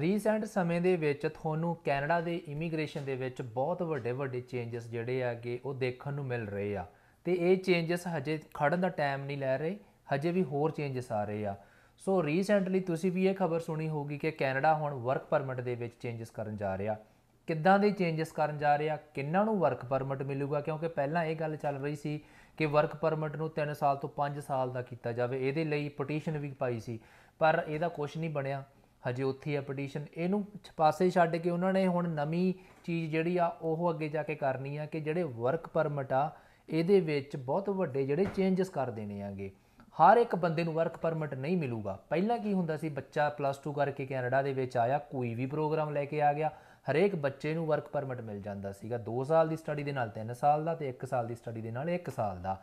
recent ਸਮੇਂ ਦੇ ਵਿੱਚ ਤੁਹਾਨੂੰ ਕੈਨੇਡਾ ਦੇ ਇਮੀਗ੍ਰੇਸ਼ਨ ਦੇ ਵਿੱਚ ਬਹੁਤ ਵੱਡੇ ਵੱਡੇ ਚੇਂਜਸ ਜਿਹੜੇ ਆਗੇ ਉਹ ਦੇਖਣ ਨੂੰ ਮਿਲ ਰਹੇ ਆ ਤੇ ਇਹ ਚੇਂਜਸ ਹਜੇ ਖੜਨ ਦਾ ਟਾਈਮ ਨਹੀਂ ਲੈ ਰਹੇ ਹਜੇ ਵੀ ਹੋਰ ਚੇਂਜਸ ਆ ਰਹੇ ਆ ਸੋ ਰੀਸੈਂਟਲੀ ਤੁਸੀਂ ਵੀ ਇਹ ਖਬਰ ਸੁਣੀ ਹੋਊਗੀ ਕਿ ਕੈਨੇਡਾ ਹੁਣ ਵਰਕ ਪਰਮਿਟ ਦੇ ਵਿੱਚ ਚੇਂਜਸ ਕਰਨ ਜਾ ਰਿਹਾ ਕਿੱਦਾਂ ਦੇ ਚੇਂਜਸ ਕਰਨ ਜਾ ਰਿਹਾ ਕਿੰਨਾਂ ਨੂੰ ਵਰਕ ਪਰਮਿਟ ਮਿਲੂਗਾ ਕਿਉਂਕਿ ਪਹਿਲਾਂ ਇਹ ਗੱਲ ਚੱਲ ਰਹੀ ਸੀ ਕਿ ਵਰਕ ਪਰਮਿਟ ਨੂੰ 3 ਸਾਲ ਤੋਂ 5 ਸਾਲ ਦਾ ਕੀਤਾ ਜਾਵੇ ਇਹਦੇ ਲਈ ਪਟੀਸ਼ਨ ਵੀ ਪਾਈ ਸੀ ਪਰ ਇਹਦਾ ਕੁਝ ਨਹੀਂ ਬਣਿਆ ਹਜੇ ਉੱਥੇ ਆ ਪਟੀਸ਼ਨ ਇਹਨੂੰ ਪਾਸੇ ਛੱਡ ਕੇ ਉਹਨਾਂ ਨੇ ਹੁਣ ਨਵੀਂ ਚੀਜ਼ ਜਿਹੜੀ ਆ ਉਹ ਅੱਗੇ ਜਾ ਕੇ ਕਰਨੀ ਆ ਕਿ ਜਿਹੜੇ ਵਰਕ ਪਰਮਿਟ ਆ ਇਹਦੇ ਵਿੱਚ ਬਹੁਤ ਵੱਡੇ ਜਿਹੜੇ ਚੇਂਜਸ ਕਰ ਦੇਣੇ ਆਗੇ ਹਰ ਇੱਕ ਬੰਦੇ ਨੂੰ ਵਰਕ ਪਰਮਿਟ ਨਹੀਂ ਮਿਲੂਗਾ ਪਹਿਲਾਂ ਕੀ ਹੁੰਦਾ ਸੀ ਬੱਚਾ ਪਲੱਸ 2 ਕਰਕੇ ਕੈਨੇਡਾ ਦੇ ਵਿੱਚ ਆਇਆ ਕੋਈ ਵੀ ਪ੍ਰੋਗਰਾਮ ਲੈ ਕੇ ਆ ਗਿਆ ਹਰੇਕ ਬੱਚੇ ਨੂੰ ਵਰਕ ਪਰਮਿਟ ਮਿਲ ਜਾਂਦਾ ਸੀਗਾ 2 ਸਾਲ ਦੀ ਸਟੱਡੀ ਦੇ ਨਾਲ 3 ਸਾਲ ਦਾ ਤੇ 1 ਸਾਲ ਦੀ ਸਟੱਡੀ ਦੇ ਨਾਲ 1 ਸਾਲ ਦਾ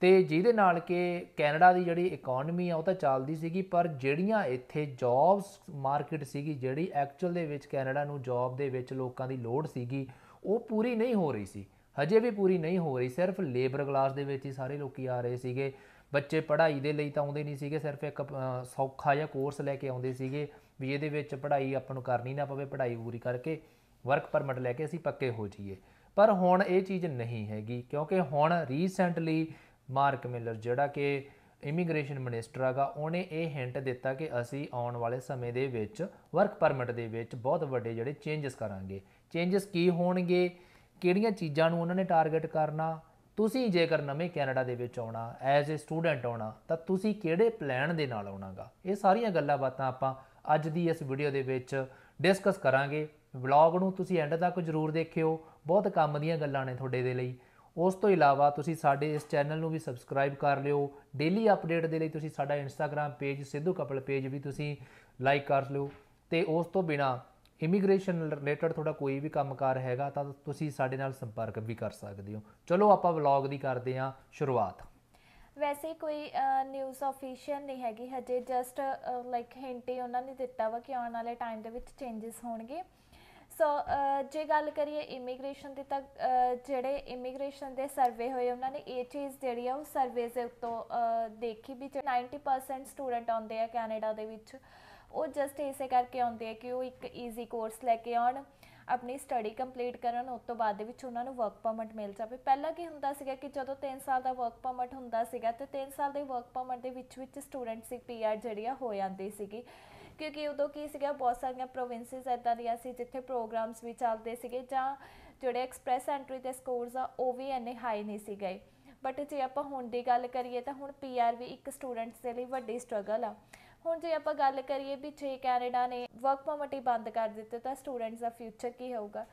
ਤੇ ਜਿਹਦੇ ਨਾਲ ਕਿ ਕੈਨੇਡਾ ਦੀ ਜਿਹੜੀ ਇਕਨੋਮੀ ਆ ਉਹ ਤਾਂ ਚੱਲਦੀ ਸੀਗੀ ਪਰ ਜਿਹੜੀਆਂ ਇੱਥੇ ਜੌਬਸ ਮਾਰਕੀਟ ਸੀਗੀ ਜਿਹੜੀ ਐਕਚੁਅਲ ਦੇ ਵਿੱਚ ਕੈਨੇਡਾ ਨੂੰ ਜੌਬ ਦੇ ਵਿੱਚ ਲੋਕਾਂ ਦੀ ਲੋੜ ਸੀਗੀ ਉਹ ਪੂਰੀ ਨਹੀਂ ਹੋ ਰਹੀ ਸੀ ਹਜੇ ਵੀ ਪੂਰੀ ਨਹੀਂ ਹੋ ਰਹੀ ਸਿਰਫ ਲੇਬਰ ਕਲਾਸ ਦੇ ਵਿੱਚ ਹੀ ਸਾਰੇ ਲੋਕੀ ਆ ਰਹੇ ਸੀਗੇ ਬੱਚੇ ਪੜ੍ਹਾਈ ਦੇ ਲਈ ਤਾਂ ਆਉਂਦੇ ਨਹੀਂ ਸੀਗੇ ਸਿਰਫ ਇੱਕ ਸੌਖਾ ਜਿਹਾ ਕੋਰਸ ਲੈ ਕੇ ਆਉਂਦੇ ਸੀਗੇ ਵੀ ਇਹਦੇ ਵਿੱਚ ਪੜ੍ਹਾਈ ਆਪਾਂ ਨੂੰ ਕਰਨੀ ਨਾ ਪਵੇ ਪੜ੍ਹਾਈ ਪੂਰੀ ਕਰਕੇ ਵਰਕ ਪਰਮਿਟ ਲੈ ਕੇ ਅਸੀਂ ਪੱਕੇ ਹੋ ਜਾਈਏ ਪਰ ਹੁਣ ਇਹ ਚੀਜ਼ ਨਹੀਂ ਹੈਗੀ ਕਿਉਂਕਿ ਹੁਣ ਰੀਸੈਂਟਲੀ ਮਾਰਕ ਮਿਲਰ ਜਿਹੜਾ ਕਿ ਇਮੀਗ੍ਰੇਸ਼ਨ ਮਿਨਿਸਟਰ ਹੈਗਾ ਉਹਨੇ ਇਹ ਹਿੰਟ ਦਿੱਤਾ ਕਿ ਅਸੀਂ ਆਉਣ ਵਾਲੇ ਸਮੇਂ ਦੇ ਵਿੱਚ ਵਰਕ ਪਰਮਿਟ ਦੇ ਵਿੱਚ ਬਹੁਤ ਵੱਡੇ ਜਿਹੜੇ ਚੇਂਜਸ ਕਰਾਂਗੇ ਚੇਂਜਸ ਕੀ ਹੋਣਗੇ ਕਿਹੜੀਆਂ ਚੀਜ਼ਾਂ ਨੂੰ ਉਹਨਾਂ ਨੇ ਟਾਰਗੇਟ ਕਰਨਾ ਤੁਸੀਂ ਜੇਕਰ ਨਵੇਂ ਕੈਨੇਡਾ ਦੇ ਵਿੱਚ ਆਉਣਾ ਐਜ਼ ਅ ਸਟੂਡੈਂਟ ਆਉਣਾ ਤਾਂ ਤੁਸੀਂ ਕਿਹੜੇ ਪਲਾਨ ਦੇ ਨਾਲ ਆਉਣਾਗਾ ਇਹ ਸਾਰੀਆਂ ਗੱਲਾਂ ਬਾਤਾਂ ਆਪਾਂ ਅੱਜ ਦੀ ਇਸ ਵੀਡੀਓ ਦੇ ਵਿੱਚ ਡਿਸਕਸ ਕਰਾਂਗੇ ਵਲੌਗ ਨੂੰ ਤੁਸੀਂ ਐਂਡ ਤੱਕ ਜ਼ਰੂਰ ਦੇਖਿਓ ਬਹੁਤ ਕੰਮ ਦੀਆਂ ਗੱਲਾਂ ਨੇ ਤੁਹਾਡੇ ਦੇ ਲਈ ਉਸ ਤੋਂ ਇਲਾਵਾ ਤੁਸੀਂ ਸਾਡੇ ਇਸ ਚੈਨਲ ਨੂੰ ਵੀ ਸਬਸਕ੍ਰਾਈਬ ਕਰ ਲਿਓ ਡੇਲੀ ਅਪਡੇਟ ਦੇ ਲਈ ਤੁਸੀਂ ਸਾਡਾ Instagram page Sidhu couple page ਵੀ ਤੁਸੀਂ ਲਾਈਕ ਕਰ ਲਿਓ ਤੇ ਉਸ ਤੋਂ ਬਿਨਾ ਇਮੀਗ੍ਰੇਸ਼ਨ ਰਿਲੇਟਡ ਤੁਹਾਡਾ ਕੋਈ ਵੀ ਕੰਮਕਾਰ ਹੈਗਾ ਤਾਂ ਤੁਸੀਂ ਸਾਡੇ ਨਾਲ ਸੰਪਰਕ ਵੀ ਕਰ ਸਕਦੇ ਹੋ ਚਲੋ ਆਪਾਂ ਵਲੌਗ ਦੀ ਕਰਦੇ ਹਾਂ ਸ਼ੁਰੂਆਤ ਵੈਸੇ ਕੋਈ ਨਿਊਜ਼ ਆਫੀਸ਼ੀਅਲ ਨਹੀਂ ਹੈਗੀ ਹਜੇ ਜਸਟ ਲਾਈਕ ਹਿੰਟ ਹੀ ਉਹਨਾਂ ਨੇ ਦਿੱਤਾ ਵਾ ਕਿ ਆਉਣ ਵਾਲੇ ਟਾਈਮ ਦੇ ਵਿੱਚ ਚੇਂਜਸ ਹੋਣਗੇ ਸੋ ਜੇ ਗੱਲ ਕਰੀਏ ਇਮੀਗ੍ਰੇਸ਼ਨ ਦੀ ਤਾਂ ਜਿਹੜੇ ਇਮੀਗ੍ਰੇਸ਼ਨ ਦੇ ਸਰਵੇ ਹੋਏ ਉਹਨਾਂ ਨੇ ਇਹ ਚੀਜ਼ ਜਿਹੜੀ ਆ ਉਹ ਸਰਵੇਸ ਦੇ ਉੱਤੋਂ ਦੇਖੀ ਵੀ 90% ਸਟੂਡੈਂਟ ਆਉਂਦੇ ਆ ਕੈਨੇਡਾ ਦੇ ਵਿੱਚ ਉਹ ਜਸਟ ਇਸੇ ਕਰਕੇ ਆਉਂਦੇ ਆ ਕਿ ਉਹ ਇੱਕ ਈਜ਼ੀ ਕੋਰਸ ਲੈ ਕੇ ਆਉਣ ਆਪਣੀ ਸਟੱਡੀ ਕੰਪਲੀਟ ਕਰਨ ਉਸ ਤੋਂ ਬਾਅਦ ਦੇ ਵਿੱਚ ਉਹਨਾਂ ਨੂੰ ਵਰਕ ਪਰਮਿਟ ਮਿਲ ਜਾਵੇ ਪਹਿਲਾਂ ਕੀ ਹੁੰਦਾ ਸੀਗਾ ਕਿ ਜਦੋਂ 3 ਸਾਲ ਦਾ ਵਰਕ ਪਰਮਿਟ ਹੁੰਦਾ ਸੀਗਾ ਤੇ 3 ਸਾਲ ਦੇ ਵਰਕ ਪਰਮਿਟ ਦੇ ਵਿੱਚ ਵਿੱਚ ਸਟੂਡੈਂਟਸ ਦੀ ਪੀਆਰ ਜਿਹੜੀ ਆ ਹੋ ਜਾਂਦੀ ਸੀਗੀ ਕਿਉਂਕਿ ਉਦੋਂ ਕੀ ਸੀਗਾ ਬਹੁਤ ਸਾਰੀਆਂ ਪ੍ਰੋਵਿੰਸਸ ਐਦਾਂ ਦੀਆਂ ਸੀ ਜਿੱਥੇ ਪ੍ਰੋਗਰਾਮਸ ਵੀ ਚੱਲਦੇ ਸੀਗੇ ਜਾਂ ਜਿਹੜੇ ਐਕਸਪ੍ਰੈਸ ਐਂਟਰੀ ਦੇ ਸਕੋਰਸ ਆ ਉਹ ਵੀ ਐਨੇ ਹਾਈ ਨਹੀਂ ਸੀ ਗਏ ਬਟ ਜੇ ਆਪਾਂ ਹੁਣ ਦੀ ਗੱਲ ਕਰੀਏ ਤਾਂ ਹੁਣ ਪੀਆਰ ਵੀ ਇੱਕ ਸਟੂਡੈਂਟਸ ਦੇ ਲਈ ਵੱਡੀ ਸਟਰਗਲ ਆ ਹੁਣ ਜੇ ਆਪਾਂ ਗੱਲ ਕਰੀਏ ਵੀ ਜੇ ਕੈਨੇਡਾ ਨੇ ਵਰਕ ਪਰਮਿਟ ਹੀ ਬੰਦ ਕਰ ਦਿੱਤੇ ਤਾਂ ਸਟੂਡੈਂਟਸ ਦਾ ਫਿਊਚਰ ਕੀ ਹੋਊਗਾ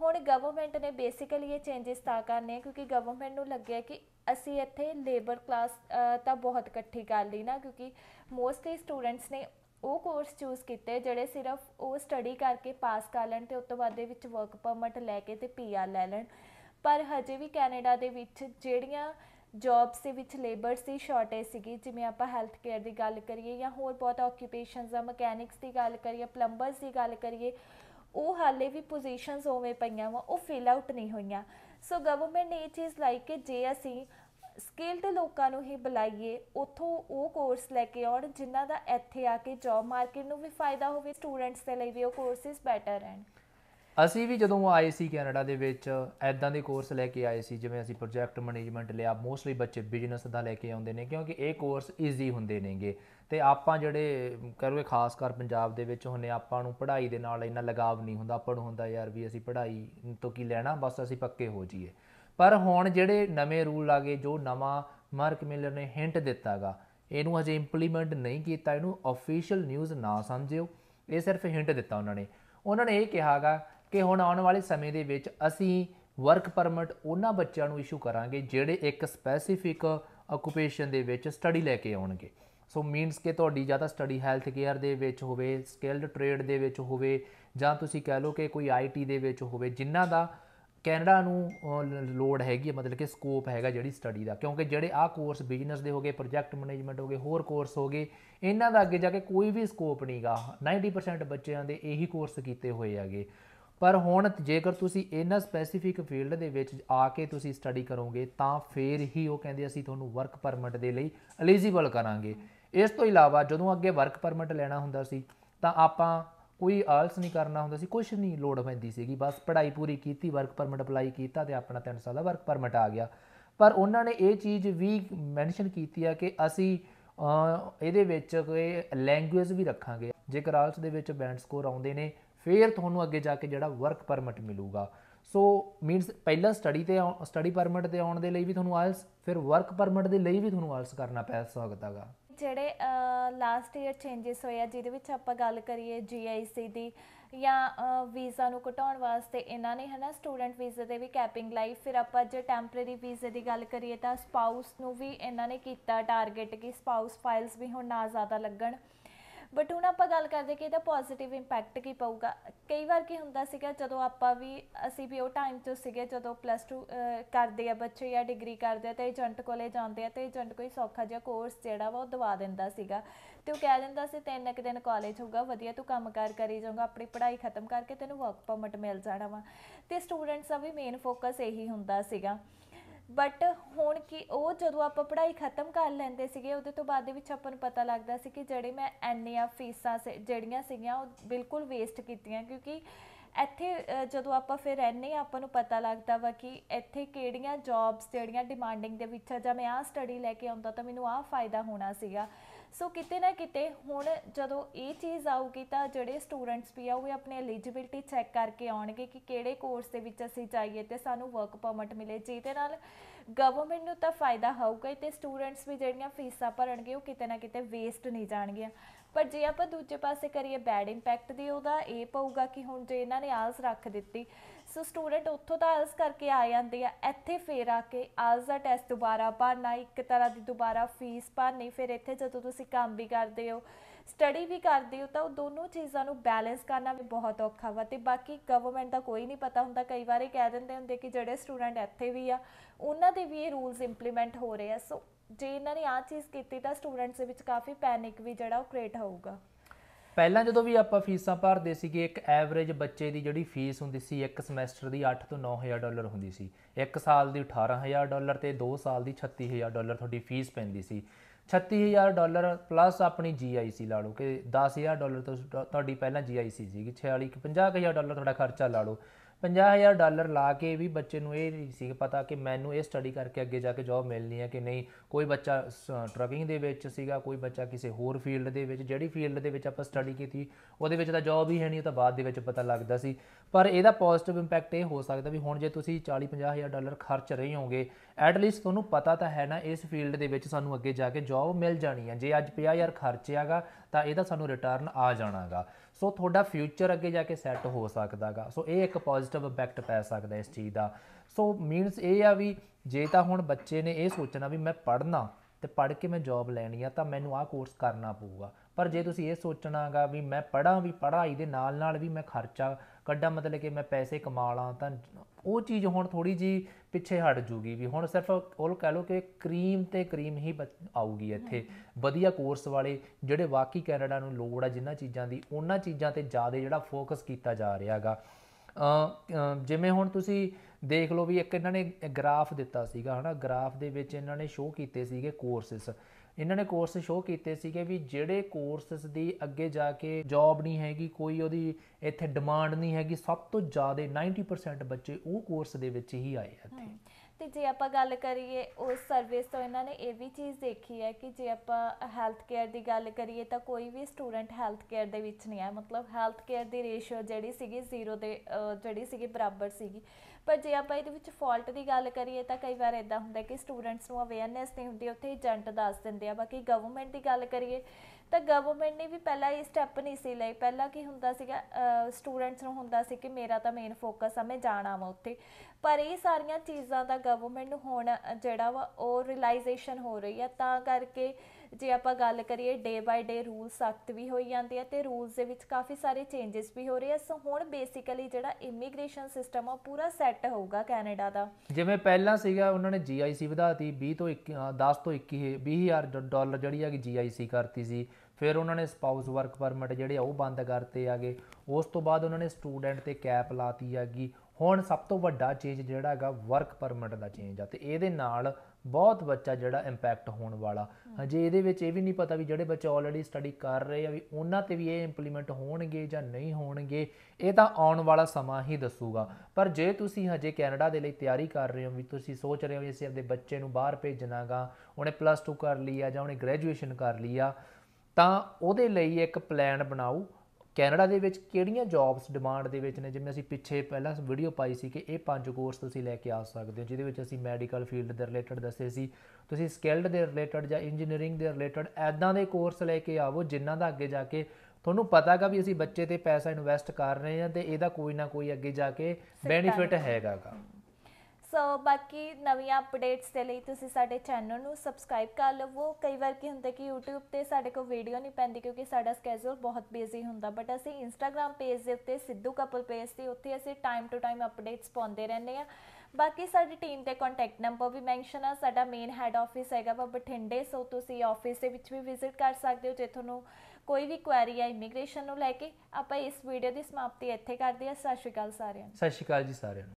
ਹੁਣ ਗਵਰਨਮੈਂਟ ਨੇ ਬੇਸਿਕਲੀ ਇਹ ਚੇਂਜਸ ਤਾਂ ਕਰਨੇ ਕਿਉਂਕਿ ਗਵਰਨਮੈਂਟ ਨੂੰ ਲੱਗਿਆ ਕਿ ਅਸੀਂ ਇੱਥੇ ਲੇਬਰ ਕਲਾਸ ਤਾਂ ਬਹੁਤ ਇਕੱਠੀ ਕਰ ਲਈ ਨਾ ਕਿਉਂਕਿ ਮੋਸਟਲੀ ਸਟੂਡੈਂਟਸ ਨੇ ਉਹ ਕੋਰਸ ਚੂਜ਼ ਕੀਤੇ ਜਿਹੜੇ ਸਿਰਫ ਉਹ ਸਟੱਡੀ ਕਰਕੇ ਪਾਸ ਕਰ ਲੈਣ ਤੇ ਉਸ ਤੋਂ ਬਾਅਦ ਦੇ ਵਿੱਚ ਵਰਕ ਪਰਮਿਟ ਲੈ ਕੇ ਤੇ ਪੀਆਰ ਲੈ ਲੈਣ ਪਰ ਹਜੇ ਵੀ ਕੈਨੇਡਾ ਦੇ ਵਿੱਚ ਜਿਹੜੀਆਂ ਜੌਬਸ ਦੇ ਵਿੱਚ ਲੇਬਰਸ ਦੀ ਸ਼ਾਰਟੇਜ ਸੀਗੀ ਜਿਵੇਂ ਆਪਾਂ ਹੈਲਥ ਕੇਅਰ ਦੀ ਗੱਲ ਕਰੀਏ ਜਾਂ ਹੋਰ ਬਹੁਤ ਆਕਿਊਪੇਸ਼ਨਸ ਆ ਮਕੈਨਿਕਸ ਦੀ ਗੱਲ ਕਰੀਏ ਪਲੰਬਰਸ ਦੀ ਗੱਲ ਕਰੀਏ ਉਹ ਹਾਲੇ ਵੀ ਪੋਜੀਸ਼ਨਸ ਹੋਵੇ ਪਈਆਂ ਵਾ ਉਹ ਫਿਲ ਆਊਟ ਨਹੀਂ ਹੋਈਆਂ ਸੋ ਗਵਰਨਮੈਂਟ ਨੇ ਇਹ ਚੀਜ਼ ਲਾਈਕ ਕਿ ਜੇ ਅਸੀਂ ਸਕਿਲਡ ਲੋਕਾਂ ਨੂੰ ਹੀ ਬੁਲਾਈਏ ਉਥੋਂ ਉਹ ਕੋਰਸ ਲੈ ਕੇ ਆਉਣ ਜਿਨ੍ਹਾਂ ਦਾ ਇੱਥੇ ਆ ਕੇ ਜੌਬ ਮਾਰਕੀਟ ਨੂੰ ਵੀ ਫਾਇਦਾ ਹੋਵੇ ਸਟੂਡੈਂਟਸ ਦੇ ਲਈ ਵੀ ਉਹ ਕੋਰਸਸ ਬੈਟਰ ਰਹਿਣ ਅਸੀਂ ਵੀ ਜਦੋਂ ਆਏ ਸੀ ਕੈਨੇਡਾ ਦੇ ਵਿੱਚ ਐਦਾਂ ਦੇ ਕੋਰਸ ਲੈ ਕੇ ਆਏ ਸੀ ਜਿਵੇਂ ਅਸੀਂ ਪ੍ਰੋਜੈਕਟ ਮੈਨੇਜਮੈਂਟ ਲਿਆ ਮੋਸਟਲੀ ਬੱਚੇ ਬਿਜ਼ਨਸ ਦਾ ਲੈ ਕੇ ਆਉਂਦੇ ਨੇ ਕਿਉਂਕਿ ਇਹ ਕੋਰਸ ਈਜ਼ੀ ਹੁੰਦੇ ਨੇਗੇ ਤੇ ਆਪਾਂ ਜਿਹੜੇ ਕਰੋਗੇ ਖਾਸ ਕਰ ਪੰਜਾਬ ਦੇ ਵਿੱਚ ਹੁੰਨੇ ਆਪਾਂ ਨੂੰ ਪੜ੍ਹਾਈ ਦੇ ਨਾਲ ਇੰਨਾ ਲਗਾਵ ਨਹੀਂ ਹੁੰਦਾ ਆਪਾਂ ਨੂੰ ਹੁੰਦਾ ਯਾਰ ਵੀ ਅਸੀਂ ਪੜ੍ਹਾਈ ਤੋਂ ਕੀ ਲੈਣਾ ਬਸ ਅਸੀਂ ਪੱਕੇ ਹੋ ਜਾਈਏ ਪਰ ਹੁਣ ਜਿਹੜੇ ਨਵੇਂ ਰੂਲ ਆ ਗਏ ਜੋ ਨਵਾਂ ਮਾਰਕ ਮਿਲਰ ਨੇ ਹਿੰਟ ਦਿੱਤਾਗਾ ਇਹਨੂੰ ਅਜੇ ਇੰਪਲੀਮੈਂਟ ਨਹੀਂ ਕੀਤਾ ਇਹਨੂੰ ਅਫੀਸ਼ੀਅਲ ਨਿਊਜ਼ ਨਾ ਸਮਝਿਓ ਇਹ ਸਿਰਫ ਹਿੰਟ ਦਿੱਤਾ ਉਹਨਾਂ ਨੇ ਉਹਨਾਂ ਨੇ ਇਹ ਕਿਹਾਗਾ ਕਿ ਹੁਣ ਆਉਣ ਵਾਲੇ ਸਮੇਂ ਦੇ ਵਿੱਚ ਅਸੀਂ ਵਰਕ ਪਰਮਿਟ ਉਹਨਾਂ ਬੱਚਿਆਂ ਨੂੰ ਇਸ਼ੂ ਕਰਾਂਗੇ ਜਿਹੜੇ ਇੱਕ ਸਪੈਸੀਫਿਕ ਆਕੂਪੇਸ਼ਨ ਦੇ ਵਿੱਚ ਸਟੱਡੀ ਲੈ ਕੇ ਆਉਣਗੇ ਸੋ ਮੀਨਸ ਕਿ ਤੁਹਾਡੀ ਜਾਂ ਤਾਂ ਸਟੱਡੀ ਹੈਲਥ ਕੇਅਰ ਦੇ ਵਿੱਚ ਹੋਵੇ ਸਕਿਲਡ ਟ੍ਰੇਡ ਦੇ ਵਿੱਚ ਹੋਵੇ ਜਾਂ ਤੁਸੀਂ ਕਹਿ ਲਓ ਕਿ ਕੋਈ ਆਈਟੀ ਦੇ ਵਿੱਚ ਹੋਵੇ ਜਿਨ੍ਹਾਂ ਦਾ ਕੈਨੇਡਾ ਨੂੰ ਲੋਡ ਹੈਗੀ ਹੈ ਮਤਲਬ ਕਿ ਸਕੋਪ ਹੈਗਾ ਜਿਹੜੀ ਸਟੱਡੀ ਦਾ ਕਿਉਂਕਿ ਜਿਹੜੇ ਆਹ ਕੋਰਸ ਬਿਜ਼ਨਸ ਦੇ ਹੋਗੇ ਪ੍ਰੋਜੈਕਟ ਮੈਨੇਜਮੈਂਟ ਹੋਗੇ ਹੋਰ ਕੋਰਸ ਹੋਗੇ ਇਹਨਾਂ ਦਾ ਅੱਗੇ ਜਾ ਕੇ ਕੋਈ ਵੀ ਸਕੋਪ ਨਹੀਂਗਾ 90% ਬੱਚਿਆਂ ਦੇ ਇਹੀ ਕੋਰਸ ਕੀਤੇ ਹੋਏ ਹੈਗੇ ਪਰ ਹੁਣ ਜੇਕਰ ਤੁਸੀਂ ਇਹਨਾਂ ਸਪੈਸੀਫਿਕ ਫੀਲਡ ਦੇ ਵਿੱਚ ਆ ਕੇ ਤੁਸੀਂ ਸਟੱਡੀ ਕਰੋਗੇ ਤਾਂ ਫੇਰ ਹੀ ਉਹ ਕਹਿੰਦੇ ਅਸੀਂ ਤੁਹਾਨੂੰ ਵਰਕ ਪਰਮਿਟ ਦੇ ਲਈ ਐਲੀਜੀਬਲ ਕਰਾਂਗੇ ਇਸ ਤੋਂ ਇਲਾਵਾ ਜਦੋਂ ਅੱਗੇ ਵਰਕ ਪਰਮਿਟ ਲੈਣਾ ਹੁੰਦਾ ਸੀ ਤਾਂ ਆਪਾਂ ਕੋਈ ਆਲਸ ਨਹੀਂ ਕਰਨਾ ਹੁੰਦਾ ਸੀ ਕੁਝ ਨਹੀਂ ਲੋੜ ਪੈਂਦੀ ਸੀਗੀ ਬਸ ਪੜ੍ਹਾਈ ਪੂਰੀ ਕੀਤੀ ਵਰਕ ਪਰਮਿਟ ਅਪਲਾਈ ਕੀਤਾ ਤੇ ਆਪਣਾ 3 ਸਾਲ ਦਾ ਵਰਕ ਪਰਮਿਟ ਆ ਗਿਆ ਪਰ ਉਹਨਾਂ ਨੇ ਇਹ ਚੀਜ਼ ਵੀ ਮੈਂਸ਼ਨ ਕੀਤੀ ਆ ਕਿ ਅਸੀਂ ਇਹਦੇ ਵਿੱਚ ਕੋਈ ਲੈਂਗੁਏਜ ਵੀ ਰੱਖਾਂਗੇ ਜੇਕਰ ਆਲਸ ਦੇ ਵਿੱਚ ਬੈਂਡ ਸਕੋਰ ਆਉਂਦੇ ਨੇ ਫੇਰ ਤੁਹਾਨੂੰ ਅੱਗੇ ਜਾ ਕੇ ਜਿਹੜਾ ਵਰਕ ਪਰਮਿਟ ਮਿਲੂਗਾ ਸੋ ਮੀਨਸ ਪਹਿਲਾਂ ਸਟੱਡੀ ਤੇ ਸਟੱਡੀ ਪਰਮਿਟ ਤੇ ਆਉਣ ਦੇ ਲਈ ਵੀ ਤੁਹਾਨੂੰ ਆਲਸ ਫਿਰ ਵਰਕ ਪਰਮਿਟ ਦੇ ਲਈ ਵੀ ਤੁਹਾਨੂੰ ਆਲਸ ਕਰਨਾ ਪੈ ਸਕਦਾਗਾ ਜਿਹੜੇ ਲਾਸਟ ਈਅਰ ਚੇਂजेस ਹੋਏ ਆ ਜਿਹਦੇ ਵਿੱਚ ਆਪਾਂ ਗੱਲ ਕਰੀਏ ਜੀਆਈਸੀ ਦੀ ਜਾਂ ਵੀਜ਼ਾ ਨੂੰ ਘਟਾਉਣ ਵਾਸਤੇ ਇਹਨਾਂ ਨੇ ਹਨਾ ਸਟੂਡੈਂਟ ਵੀਜ਼ਾ ਦੇ ਵੀ ਕੈਪਿੰਗ ਲਾਈ ਫਿਰ ਆਪਾਂ ਜੇ ਟੈਂਪਰੇਰੀ ਵੀਜ਼ੇ ਦੀ ਗੱਲ ਕਰੀਏ ਤਾਂ ਸਪਾਊਸ ਨੂੰ ਵੀ ਇਹਨਾਂ ਨੇ ਕੀਤਾ ਟਾਰਗੇਟ ਕਿ ਸਪਾਊਸ ਫਾਈਲਸ ਵੀ ਹੁਣ ਨਾ ਜ਼ਿਆਦਾ ਲੱਗਣ ਬਟ ਹੁਣ ਆਪਾਂ ਗੱਲ ਕਰਦੇ ਕਿ ਇਹਦਾ ਪੋਜ਼ਿਟਿਵ ਇੰਪੈਕਟ ਕੀ ਪਊਗਾ ਕਈ ਵਾਰ ਕੀ ਹੁੰਦਾ ਸੀਗਾ ਜਦੋਂ ਆਪਾਂ ਵੀ ਅਸੀਂ ਵੀ ਉਹ ਟਾਈਮ 'ਚ ਸੀਗੇ ਜਦੋਂ ਪਲੱਸ 2 ਕਰਦੇ ਆ ਬੱਚੇ ਜਾਂ ਡਿਗਰੀ ਕਰਦੇ ਆ ਤੇ ਏਜੰਟ ਕੋਲੇ ਜਾਂਦੇ ਆ ਤੇ ਏਜੰਟ ਕੋਈ ਸੌਖਾ ਜਿਹਾ ਕੋਰਸ ਜਿਹੜਾ ਵਾ ਉਹ ਦਵਾ ਦਿੰਦਾ ਸੀਗਾ ਤੇ ਉਹ ਕਹਿ ਦਿੰਦਾ ਸੀ ਤਿੰਨ ਇੱਕ ਦਿਨ ਕਾਲਜ ਹੋਊਗਾ ਵਧੀਆ ਤੂੰ ਕੰਮਕਾਰ ਕਰੀ ਜਾਊਗਾ ਆਪਣੀ ਪੜ੍ਹਾਈ ਖਤਮ ਕਰਕੇ ਤੈਨੂੰ ਵਰਕ ਪਰਮਿਟ ਮਿਲ ਜਾਣਾ ਵਾ ਤੇ ਸਟੂਡੈਂਟਸ ਦਾ ਵੀ ਮੇਨ ਫੋਕਸ ਇਹੀ ਹੁੰਦਾ ਸੀਗਾ ਬਟ ਹੁਣ ਕਿ ਉਹ ਜਦੋਂ ਆਪਾਂ ਪੜ੍ਹਾਈ ਖਤਮ ਕਰ ਲੈਂਦੇ ਸੀਗੇ ਉਹਦੇ ਤੋਂ ਬਾਅਦ ਦੇ ਵਿੱਚ ਆਪਾਂ ਨੂੰ ਪਤਾ ਲੱਗਦਾ ਸੀ ਕਿ ਜਿਹੜੇ ਮੈਂ ਐਨੀਆਂ ਫੀਸਾਂ ਜਿਹੜੀਆਂ ਸੀਗੀਆਂ ਉਹ ਬਿਲਕੁਲ ਵੇਸਟ ਕੀਤੀਆਂ ਕਿਉਂਕਿ ਇੱਥੇ ਜਦੋਂ ਆਪਾਂ ਫਿਰ ਐਨੇ ਆਪਾਂ ਨੂੰ ਪਤਾ ਲੱਗਦਾ ਵਾ ਕਿ ਇੱਥੇ ਕਿਹੜੀਆਂ ਜੌਬਸ ਜਿਹੜੀਆਂ ਡਿਮਾਂਡਿੰਗ ਦੇ ਵਿੱਚ ਆ ਜਾਂ ਮੈਂ ਆ ਸਟੱਡੀ ਲੈ ਕੇ ਆਉਂਦਾ ਤਾਂ ਮੈਨੂੰ ਆ ਫਾਇਦਾ ਹੋਣਾ ਸੀਗਾ ਸੋ ਕਿਤੇ ਨਾ ਕਿਤੇ ਹੁਣ ਜਦੋਂ ਇਹ ਚੀਜ਼ ਆਊਗੀ ਤਾਂ ਜਿਹੜੇ ਸਟੂਡੈਂਟਸ ਵੀ ਆ ਉਹ ਆਪਣੇ ਐਲੀਜੀਬਿਲਟੀ ਚੈੱਕ ਕਰਕੇ ਆਉਣਗੇ ਕਿ ਕਿਹੜੇ ਕੋਰਸ ਦੇ ਵਿੱਚ ਅਸੀਂ ਜਾਈਏ ਤੇ ਸਾਨੂੰ ਵਰਕ ਪਰਮਿਟ ਮਿਲੇ ਜਿਹਦੇ ਨਾਲ ਗਵਰਨਮੈਂਟ ਨੂੰ ਤਾਂ ਫਾਇਦਾ ਹੋਊਗਾ ਤੇ ਸਟੂਡੈਂਟਸ ਵੀ ਜਿਹੜੀਆਂ ਫੀਸਾਂ ਭਰਨਗੇ ਉਹ ਕਿਤੇ ਨਾ ਕਿਤੇ ਵੇਸਟ ਨਹੀਂ ਜਾਣਗੀਆਂ ਪਰ ਜੇ ਆਪਾਂ ਦੂਜੇ ਪਾਸੇ ਕਰੀਏ ਬੈਡ ਇੰਪੈਕਟ ਦੀ ਉਹਦਾ ਇਹ ਪਊਗਾ ਕਿ ਹੁਣ ਜੇ ਇਹਨਾਂ ਨੇ ਆਲਸ ਰੱਖ ਦਿੱਤੀ ਸੋ ਸਟੂਡੈਂਟ ਉੱਥੋਂ ਤਾਂ ਆਲਸ ਕਰਕੇ ਆ ਜਾਂਦੇ ਆ ਇੱਥੇ ਫੇਰ ਆ ਕੇ ਆਲਸ ਦਾ ਟੈਸਟ ਦੁਬਾਰਾ ਭਰਨਾ ਇੱਕ ਤਰ੍ਹਾਂ ਦੀ ਦੁਬਾਰਾ ਫੀਸ ਭਰਨੀ ਫਿਰ ਇੱਥੇ ਜਦੋਂ ਤੁਸੀਂ ਕੰਮ ਵੀ ਕਰਦੇ ਹੋ ਸਟੱਡੀ ਵੀ ਕਰਦੇ ਹੋ ਤਾਂ ਉਹ ਦੋਨੋਂ ਚੀਜ਼ਾਂ ਨੂੰ ਬੈਲੈਂਸ ਕਰਨਾ ਵੀ ਬਹੁਤ ਔਖਾ ਵਾ ਤੇ ਬਾਕੀ ਗਵਰਨਮੈਂਟ ਦਾ ਕੋਈ ਨਹੀਂ ਪਤਾ ਹੁੰਦਾ ਕਈ ਇਹ ਕਹਿ ਦਿੰਦੇ ਹੁੰਦੇ ਕਿ ਜਿਹੜੇ ਸਟੂਡੈਂਟ ਇੱਥੇ ਵੀ ਆ ਉਹਨਾਂ ਦੇ ਵੀ ਇਹ ਰੂਲਸ ਇੰਪਲੀਮੈਂਟ ਹੋ ਰਹੇ ਆ ਸੋ ਜੇ ਇਹਨਾਂ ਨੇ ਆ ਚੀਜ਼ ਕੀਤੀ ਤਾਂ ਸਟੂਡੈਂਟਸ ਦੇ ਵਿੱਚ ਕਾਫੀ ਪੈਨਿਕ ਵੀ ਜਿਹੜਾ ਉਹ ਕ੍ਰੀਏਟ ਹੋਊਗਾ ਪਹਿਲਾਂ ਜਦੋਂ ਵੀ ਆਪਾਂ ਫੀਸਾਂ ਭਰਦੇ ਸੀਗੇ ਇੱਕ ਐਵਰੇਜ ਬੱਚੇ ਦੀ ਜਿਹੜੀ ਫੀਸ ਹੁੰਦੀ ਸੀ ਇੱਕ ਸਮੈਸਟਰ ਦੀ 8 ਤੋਂ 9000 ਡਾਲਰ ਹੁੰਦੀ ਸੀ ਇੱਕ ਸਾਲ ਦੀ 18000 ਡਾਲਰ ਤੇ 2 ਸਾਲ ਦੀ 36000 ਡਾਲਰ ਤੁਹਾਡੀ ਫੀਸ ਪੈਂਦੀ ਸੀ 36000 ਡਾਲਰ ਪਲੱਸ ਆਪਣੀ ਜੀਆਈਸੀ ਲਾ ਲਓ ਕਿ 10000 ਡਾਲਰ ਤੋਂ ਤੁਹਾਡੀ ਪਹਿਲਾਂ ਜੀਆਈਸੀ ਸੀਗੀ 46 50000 ਡਾਲਰ ਤੁਹਾਡਾ ਖਰਚਾ ਲਾ ਲਓ 50000 ਡਾਲਰ ਲਾ ਕੇ ਵੀ ਬੱਚੇ ਨੂੰ ਇਹ ਨਹੀਂ ਸੀ ਪਤਾ ਕਿ ਮੈਨੂੰ ਇਹ ਸਟੱਡੀ ਕਰਕੇ ਅੱਗੇ ਜਾ ਕੇ ਜੌਬ ਮਿਲਣੀ ਹੈ ਕਿ ਨਹੀਂ ਕੋਈ ਬੱਚਾ ਟਰਕਿੰਗ ਦੇ ਵਿੱਚ ਸੀਗਾ ਕੋਈ ਬੱਚਾ ਕਿਸੇ ਹੋਰ ਫੀਲਡ ਦੇ ਵਿੱਚ ਜਿਹੜੀ ਫੀਲਡ ਦੇ ਵਿੱਚ ਆਪਾਂ ਸਟੱਡੀ ਕੀਤੀ ਉਹਦੇ ਵਿੱਚ ਤਾਂ ਜੌਬ ਹੀ ਹੈ ਨਹੀਂ ਉਹ ਤਾਂ ਬਾਅਦ ਦੇ ਵਿੱਚ ਪਤਾ ਲੱਗਦਾ ਸੀ ਪਰ ਇਹਦਾ ਪੋਜ਼ਿਟਿਵ ਇੰਪੈਕਟ ਇਹ ਹੋ ਸਕਦਾ ਵੀ ਹੁਣ ਜੇ ਤੁਸੀਂ 40 50000 ਡਾਲਰ ਖਰਚ ਰਹੇ ਹੋਗੇ ਐਟ ਲੀਸਟ ਤੁਹਾਨੂੰ ਪਤਾ ਤਾਂ ਹੈ ਨਾ ਇਸ ਫੀਲਡ ਦੇ ਵਿੱਚ ਸਾਨੂੰ ਅੱਗੇ ਜਾ ਕੇ ਜੌਬ ਮਿਲ ਜਾਣੀ ਹੈ ਜੇ ਅੱਜ 50000 ਖਰਚਿਆਗਾ ਤਾਂ ਇਹਦਾ ਸਾਨੂੰ ਰਿਟਰਨ ਆ ਜਾਣਾਗਾ ਸੋ ਤੁਹਾਡਾ ਫਿਊਚਰ ਅੱਗੇ ਜਾ ਕੇ ਸੈੱਟ ਹੋ ਸਕਦਾਗਾ ਸੋ ਇਹ ਇੱਕ ਪੋਜ਼ਿਟਿਵ ਇਫੈਕਟ ਪੈ ਸਕਦਾ ਇਸ ਚੀਜ਼ ਦਾ ਸੋ ਮੀਨਸ ਇਹ ਆ ਵੀ ਜੇ ਤਾਂ ਹੁਣ ਬੱਚੇ ਨੇ ਇਹ ਸੋਚਣਾ ਵੀ ਮੈਂ ਪੜ੍ਹਨਾ ਤੇ ਪੜ੍ਹ ਕੇ ਮੈਂ ਜੌਬ ਲੈਣੀ ਆ ਤਾਂ ਮੈਨੂੰ ਆਹ ਕੋਰਸ ਕਰਨਾ ਪਊਗਾ ਪਰ ਜੇ ਤੁਸੀਂ ਇਹ ਸੋਚਣਾਗਾ ਵੀ ਮੈਂ ਪੜਾਂ ਵੀ ਪੜਾਈ ਦੇ ਨਾਲ ਨਾਲ ਵੀ ਮੈਂ ਖਰਚਾ ਕੱਢਾਂ ਮਤਲਬ ਕਿ ਮੈਂ ਪੈਸੇ ਕਮਾ ਲਾਂ ਤਾਂ ਉਹ ਚੀਜ਼ ਹੁਣ ਥੋੜੀ ਜੀ ਪਿੱਛੇ ਹਟ ਜੂਗੀ ਵੀ ਹੁਣ ਸਿਰਫ ਉਹ ਕਹ ਲੋ ਕਿ ਕਰੀਮ ਤੇ ਕਰੀਮ ਹੀ ਆਊਗੀ ਇੱਥੇ ਵਧੀਆ ਕੋਰਸ ਵਾਲੇ ਜਿਹੜੇ ਵਾਕਈ ਕੈਨੇਡਾ ਨੂੰ ਲੋੜ ਆ ਜਿੰਨਾਂ ਚੀਜ਼ਾਂ ਦੀ ਉਹਨਾਂ ਚੀਜ਼ਾਂ ਤੇ ਜ਼ਿਆਦਾ ਜਿਹੜਾ ਫੋਕਸ ਕੀਤਾ ਜਾ ਰਿਹਾਗਾ ਜਿਵੇਂ ਹੁਣ ਤੁਸੀਂ ਦੇਖ ਲਓ ਵੀ ਇੱਕ ਇਹਨਾਂ ਨੇ ਗ੍ਰਾਫ ਦਿੱਤਾ ਸੀਗਾ ਹਨਾ ਗ੍ਰਾਫ ਦੇ ਵਿੱਚ ਇਹਨਾਂ ਨੇ ਸ਼ੋਅ ਕੀਤੇ ਸੀਗੇ ਕੋਰਸਸ ਇਹਨਾਂ ਨੇ ਕੋਰਸ ਸ਼ੋਅ ਕੀਤੇ ਸੀਗੇ ਵੀ ਜਿਹੜੇ ਕੋਰਸਸ ਦੀ ਅੱਗੇ ਜਾ ਕੇ ਜੌਬ ਨਹੀਂ ਹੈਗੀ ਕੋਈ ਉਹਦੀ ਇੱਥੇ ਡਿਮਾਂਡ ਨਹੀਂ ਹੈਗੀ ਸਭ ਤੋਂ ਜ਼ਿਆਦਾ 90% ਬੱਚੇ ਉਹ ਕੋਰਸ ਦੇ ਵਿੱਚ ਹੀ ਆਏ ਇੱਥੇ ਤੇ ਜੇ ਆਪਾਂ ਗੱਲ ਕਰੀਏ ਉਸ ਸਰਵਿਸ ਤੋਂ ਇਹਨਾਂ ਨੇ ਇਹ ਵੀ ਚੀਜ਼ ਦੇਖੀ ਹੈ ਕਿ ਜੇ ਆਪਾਂ ਹੈਲਥ ਕੇਅਰ ਦੀ ਗੱਲ ਕਰੀਏ ਤਾਂ ਕੋਈ ਵੀ ਸਟੂਡੈਂਟ ਹੈਲਥ ਕੇਅਰ ਦੇ ਵਿੱਚ ਨਹੀਂ ਹੈ ਮਤਲਬ ਹੈਲਥ ਕੇਅਰ ਦੀ ਰੇਸ਼ੀਓ ਜਿਹੜੀ ਸੀਗੀ 0 ਦੇ ਜਿਹੜੀ ਸੀਗੀ ਬਰਾਬਰ ਸੀਗੀ ਪਰ ਜੇ ਆਪਾਂ ਇਹਦੇ ਵਿੱਚ ਫਾਲਟ ਦੀ ਗੱਲ ਕਰੀਏ ਤਾਂ ਕਈ ਵਾਰ ਇਦਾਂ ਹੁੰਦਾ ਕਿ ਸਟੂਡੈਂਟਸ ਨੂੰ ਅਵੇਅਰਨੈਸ ਨਹੀਂ ਹੁੰਦੀ ਉੱਥੇ ਏਜੰਟ ਦੱਸ ਦਿੰਦੇ ਆ ਬਾਕੀ ਗਵਰਨਮੈਂਟ ਦੀ ਗੱਲ ਕਰੀਏ ਤਾਂ ਗਵਰਨਮੈਂਟ ਨੇ ਵੀ ਪਹਿਲਾਂ ਇਹ ਸਟੈਪ ਨਹੀਂ ਸੀ ਲਈ ਪਹਿਲਾਂ ਕੀ ਹੁੰਦਾ ਸੀਗਾ ਸਟੂਡੈਂਟਸ ਨੂੰ ਹੁੰਦਾ ਸੀ ਕਿ ਮੇਰਾ ਤਾਂ ਮੇਨ ਫੋਕਸ ਆ ਮੈਂ ਜਾਣਾ ਵਾ ਉੱਥੇ ਪਰ ਇਹ ਸਾਰੀਆਂ ਚੀਜ਼ਾਂ ਦਾ ਗਵਰਨਮੈਂਟ ਨੂੰ ਹੁਣ ਜਿਹੜਾ ਵਾ ਉਹ ਰਿਅਲਾਈਜੇਸ਼ਨ ਹੋ ਰਹੀ ਆ ਤਾਂ ਕਰਕੇ ਜੇ ਆਪਾਂ ਗੱਲ ਕਰੀਏ ਡੇ ਬਾਈ ਡੇ ਰੂਲ ਸਖਤ ਵੀ ਹੋਈ ਜਾਂਦੇ ਆ ਤੇ ਰੂਲਸ ਦੇ ਵਿੱਚ ਕਾਫੀ ਸਾਰੇ ਚੇਂजेस ਵੀ ਹੋ ਰਹੇ ਆ ਸੋ ਹੁਣ ਬੇਸਿਕਲੀ ਜਿਹੜਾ ਇਮੀਗ੍ਰੇਸ਼ਨ ਸਿਸਟਮ ਆ ਪੂਰਾ ਸੈੱਟ ਹੋਊਗਾ ਕੈਨੇਡਾ ਦਾ ਜਿਵੇਂ ਪਹਿਲਾਂ ਸੀਗਾ ਉਹਨਾਂ ਨੇ ਜੀਆਈਸੀ ਵਧਾਤੀ 20 ਤੋਂ 10 ਤੋਂ 21 20000 ਡਾਲਰ ਜਿਹੜੀ ਕਿ ਜੀਆਈਸੀ ਕਰਤੀ ਸੀ ਫਿਰ ਉਹਨਾਂ ਨੇ ਸਪਾਊਸ ਵਰਕ ਪਰਮਿਟ ਜਿਹੜੇ ਆ ਉਹ ਬੰਦ ਕਰਤੇ ਆਗੇ ਉਸ ਤੋਂ ਬਾਅਦ ਉਹਨਾਂ ਨੇ ਸਟੂਡੈਂਟ ਤੇ ਕੈਪ ਲਾਤੀ ਆਗੀ ਹੁਣ ਸਭ ਤੋਂ ਵੱਡਾ ਚੇਂਜ ਜਿਹੜਾ ਹੈਗਾ ਵਰਕ ਪਰਮਿਟ ਦਾ ਚੇਂਜ ਆ ਤੇ ਇਹਦੇ ਨਾਲ ਬਹੁਤ ਬੱਚਾ ਜਿਹੜਾ ਇੰਪੈਕਟ ਹੋਣ ਵਾਲਾ ਹਜੇ ਇਹਦੇ ਵਿੱਚ ਇਹ ਵੀ ਨਹੀਂ ਪਤਾ ਵੀ ਜਿਹੜੇ ਬੱਚੇ ਆਲਰੇਡੀ ਸਟੱਡੀ ਕਰ ਰਹੇ ਆ ਵੀ ਉਹਨਾਂ ਤੇ ਵੀ ਇਹ ਇੰਪਲੀਮੈਂਟ ਹੋਣਗੇ ਜਾਂ ਨਹੀਂ ਹੋਣਗੇ ਇਹ ਤਾਂ ਆਉਣ ਵਾਲਾ ਸਮਾਂ ਹੀ ਦੱਸੂਗਾ ਪਰ ਜੇ ਤੁਸੀਂ ਹਜੇ ਕੈਨੇਡਾ ਦੇ ਲਈ ਤਿਆਰੀ ਕਰ ਰਹੇ ਹੋ ਵੀ ਤੁਸੀਂ ਸੋਚ ਰਹੇ ਹੋ ਵੀ ਅਸੀਂ ਆਪਣੇ ਬੱਚੇ ਨੂੰ ਬਾਹਰ ਭੇਜਣਾਗਾ ਉਹਨੇ ਪਲੱਸ 2 ਕਰ ਲਈ ਆ ਜਾਂ ਉਹਨੇ ਗ੍ਰੈਜੂਏਸ਼ਨ ਕਰ ਲਈ ਆ ਤਾਂ ਉਹਦੇ ਲਈ ਇੱਕ ਪਲਾਨ ਬਣਾਓ ਕੈਨੇਡਾ ਦੇ ਵਿੱਚ ਕਿਹੜੀਆਂ ਜੌਬਸ ਡਿਮਾਂਡ ਦੇ ਵਿੱਚ ਨੇ ਜਿਵੇਂ ਅਸੀਂ ਪਿੱਛੇ ਪਹਿਲਾਂ ਵੀਡੀਓ ਪਾਈ ਸੀ ਕਿ ਇਹ ਪੰਜ ਕੋਰਸ ਤੁਸੀਂ ਲੈ ਕੇ ਆ ਸਕਦੇ ਹੋ ਜਿਹਦੇ ਵਿੱਚ ਅਸੀਂ ਮੈਡੀਕਲ ਫੀਲਡ ਦੇ ਰਿਲੇਟਡ ਦੱਸੇ ਸੀ ਤੁਸੀਂ ਸਕਿਲਡ ਦੇ ਰਿਲੇਟਡ ਜਾਂ ਇੰਜੀਨੀਅਰਿੰਗ ਦੇ ਰਿਲੇਟਡ ਐਦਾਂ ਦੇ ਕੋਰਸ ਲੈ ਕੇ ਆਵੋ ਜਿਨ੍ਹਾਂ ਦਾ ਅੱਗੇ ਜਾ ਕੇ ਤੁਹਾਨੂੰ ਪਤਾਗਾ ਵੀ ਅਸੀਂ ਬੱਚੇ ਤੇ ਪੈਸਾ ਇਨਵੈਸਟ ਕਰ ਰਹੇ ਹਾਂ ਤੇ ਇਹਦਾ ਕੋਈ ਨਾ ਕੋਈ ਅੱਗੇ ਜਾ ਕੇ ਬੈਨੀਫਿਟ ਹੈਗਾਗਾ ਸੋ ਬਾਕੀ ਨਵੀਆਂ ਅਪਡੇਟਸ ਦੇ ਲਈ ਤੁਸੀਂ ਸਾਡੇ ਚੈਨਲ ਨੂੰ ਸਬਸਕ੍ਰਾਈਬ ਕਰ ਲਵੋ ਕਈ ਵਾਰ ਕੀ ਹੁੰਦਾ ਕਿ YouTube ਤੇ ਸਾਡੇ ਕੋਲ ਵੀਡੀਓ ਨਹੀਂ ਪੈਂਦੀ ਕਿਉਂਕਿ ਸਾਡਾ ਸਕੇਜੂਲ ਬਹੁਤ ਬਿਜ਼ੀ ਹੁੰਦਾ ਬਟ ਅਸੀਂ Instagram ਪੇਜ ਦੇ ਉੱਤੇ ਸਿੱਧੂ ਕਪਲ ਪੇਜ ਤੇ ਉੱਥੇ ਅਸੀਂ ਟਾਈਮ ਟੂ ਟਾਈਮ ਅਪਡੇਟਸ ਪਾਉਂਦੇ ਰਹਿੰਦੇ ਆ ਬਾਕੀ ਸਾਡੀ ਟੀਮ ਤੇ ਕੰਟੈਕਟ ਨੰਬਰ ਵੀ ਮੈਂਸ਼ਨ ਆ ਸਾਡਾ ਮੇਨ ਹੈੱਡ ਆਫਿਸ ਹੈਗਾ ਵਾ ਬਠਿੰਡੇ ਸੋ ਤੁਸੀਂ ਆਫਿਸ ਦੇ ਵਿੱਚ ਵੀ ਵਿਜ਼ਿਟ ਕਰ ਸਕਦੇ ਹੋ ਜੇ ਤੁਹਾਨੂੰ ਕੋਈ ਵੀ ਕੁਐਰੀ ਆ ਇਮੀਗ੍ਰੇਸ਼ਨ ਨੂੰ ਲੈ ਕੇ ਆਪਾਂ ਇਸ ਵੀਡੀਓ ਦੀ ਸਮਾਪਤੀ ਇੱਥੇ ਕਰਦੇ ਆ ਸਤਿ ਸ਼੍ਰੀ ਅਕਾਲ ਸਾਰਿਆਂ ਨੂੰ ਸਤਿ ਸ਼੍ਰੀ ਅਕਾਲ ਜੀ ਸਾਰਿਆਂ ਨੂੰ